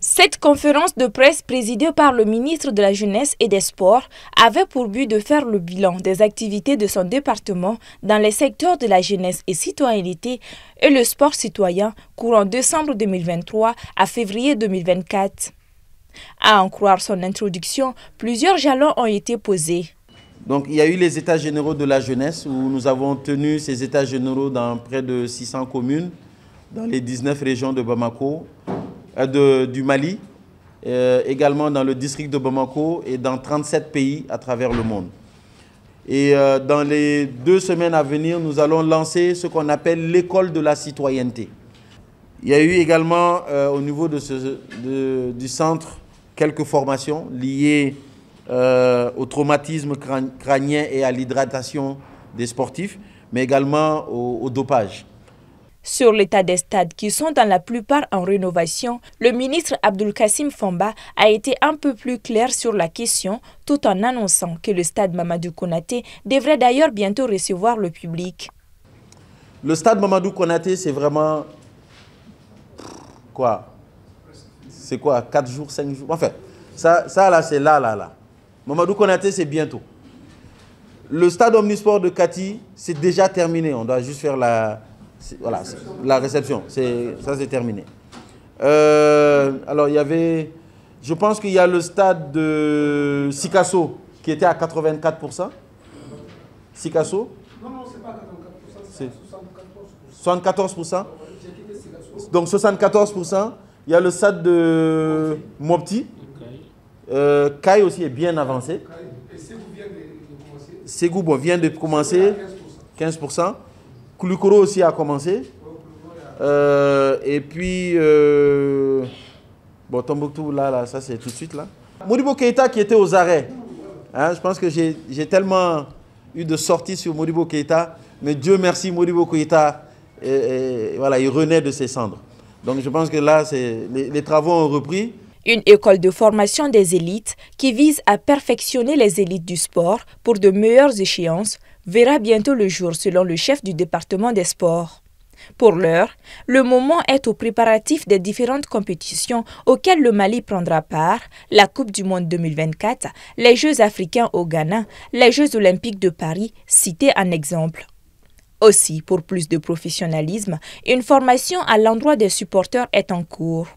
Cette conférence de presse présidée par le ministre de la Jeunesse et des Sports avait pour but de faire le bilan des activités de son département dans les secteurs de la jeunesse et citoyenneté et le sport citoyen courant décembre 2023 à février 2024. À en croire son introduction, plusieurs jalons ont été posés. Donc il y a eu les états généraux de la jeunesse où nous avons tenu ces états généraux dans près de 600 communes, dans les 19 régions de Bamako, euh, du Mali, euh, également dans le district de Bamako et dans 37 pays à travers le monde. Et euh, dans les deux semaines à venir, nous allons lancer ce qu'on appelle l'école de la citoyenneté. Il y a eu également au niveau de ce, du centre quelques formations liées au traumatisme crânien et à l'hydratation des sportifs, mais également au dopage. Sur l'état des stades qui sont dans la plupart en rénovation, le ministre Abdul Fomba a été un peu plus clair sur la question tout en annonçant que le stade Mamadou Konaté devrait d'ailleurs bientôt recevoir le public. Le stade Mamadou Konaté, c'est vraiment... Quoi C'est quoi 4 jours, 5 jours Enfin, ça, ça là, c'est là, là, là. Mamadou Konaté, c'est bientôt. Le stade omnisport de Kati, c'est déjà terminé. On doit juste faire la, voilà, la réception, ça c'est terminé. Euh, alors il y avait, je pense qu'il y a le stade de Sikasso qui était à 84%. Sikasso Non, non, c'est pas 84%, c'est 74%. 74% donc 74%, il y a le stade de Mopti. Euh, Kai aussi est bien avancé. Ségou vient de commencer. 15%. Kulukoro aussi a commencé. Euh, et puis, euh, bon, Tombouctou, là, là, ça c'est tout de suite là. Modibo Keita qui était aux arrêts. Hein, je pense que j'ai tellement eu de sorties sur Moribo Keita. Mais Dieu merci, Moribo Keita, et, voilà, il renaît de ses cendres. Donc je pense que là, les travaux ont repris. Une école de formation des élites qui vise à perfectionner les élites du sport pour de meilleures échéances verra bientôt le jour selon le chef du département des sports. Pour l'heure, le moment est au préparatif des différentes compétitions auxquelles le Mali prendra part, la Coupe du Monde 2024, les Jeux africains au Ghana, les Jeux olympiques de Paris, cités en exemple. Aussi, pour plus de professionnalisme, une formation à l'endroit des supporters est en cours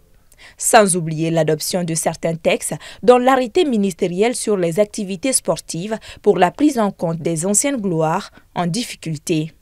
sans oublier l'adoption de certains textes, dont l'arrêté ministériel sur les activités sportives pour la prise en compte des anciennes gloires en difficulté.